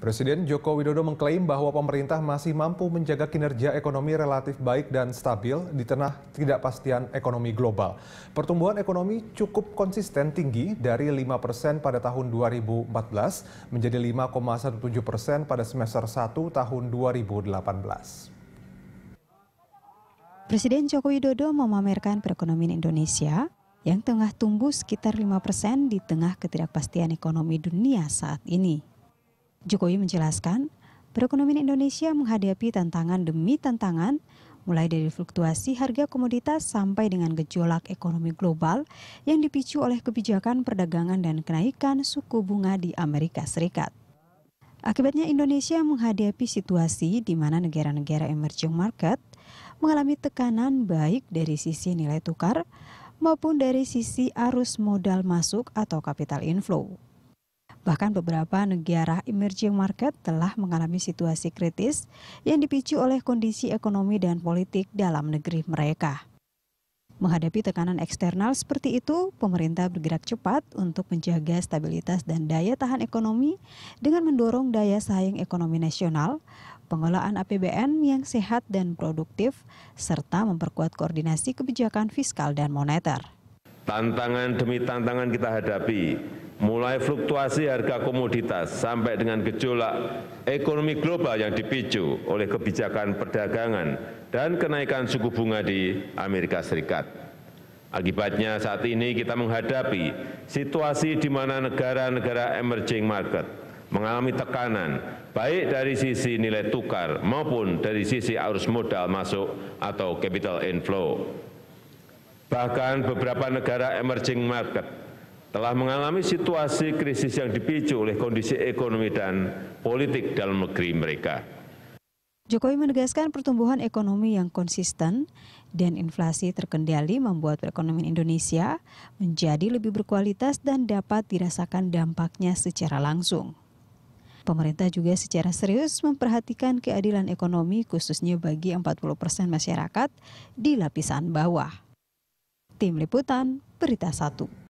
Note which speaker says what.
Speaker 1: Presiden Joko Widodo mengklaim bahwa pemerintah masih mampu menjaga kinerja ekonomi relatif baik dan stabil di tengah ketidakpastian ekonomi global. Pertumbuhan ekonomi cukup konsisten tinggi dari 5% pada tahun 2014 menjadi 5,17% pada semester 1 tahun 2018.
Speaker 2: Presiden Joko Widodo memamerkan perekonomian Indonesia yang tengah tumbuh sekitar 5% di tengah ketidakpastian ekonomi dunia saat ini. Jokowi menjelaskan, perekonomian Indonesia menghadapi tantangan demi tantangan, mulai dari fluktuasi harga komoditas sampai dengan gejolak ekonomi global yang dipicu oleh kebijakan perdagangan dan kenaikan suku bunga di Amerika Serikat. Akibatnya Indonesia menghadapi situasi di mana negara-negara emerging market mengalami tekanan baik dari sisi nilai tukar maupun dari sisi arus modal masuk atau capital inflow. Bahkan beberapa negara emerging market telah mengalami situasi kritis yang dipicu oleh kondisi ekonomi dan politik dalam negeri mereka. Menghadapi tekanan eksternal seperti itu, pemerintah bergerak cepat untuk menjaga stabilitas dan daya tahan ekonomi dengan mendorong daya saing ekonomi nasional, pengelolaan APBN yang sehat dan produktif, serta memperkuat koordinasi kebijakan fiskal dan moneter.
Speaker 3: Tantangan demi tantangan kita hadapi, mulai fluktuasi harga komoditas sampai dengan gejolak ekonomi global yang dipicu oleh kebijakan perdagangan dan kenaikan suku bunga di Amerika Serikat. Akibatnya saat ini kita menghadapi situasi di mana negara-negara emerging market mengalami tekanan baik dari sisi nilai tukar maupun dari sisi arus modal masuk atau capital inflow. Bahkan beberapa negara emerging market telah mengalami situasi krisis yang dipicu oleh kondisi ekonomi dan politik dalam negeri mereka.
Speaker 2: Jokowi menegaskan pertumbuhan ekonomi yang konsisten dan inflasi terkendali membuat perekonomian Indonesia menjadi lebih berkualitas dan dapat dirasakan dampaknya secara langsung. Pemerintah juga secara serius memperhatikan keadilan ekonomi khususnya bagi 40 persen masyarakat di lapisan bawah. Tim Liputan, Berita Satu.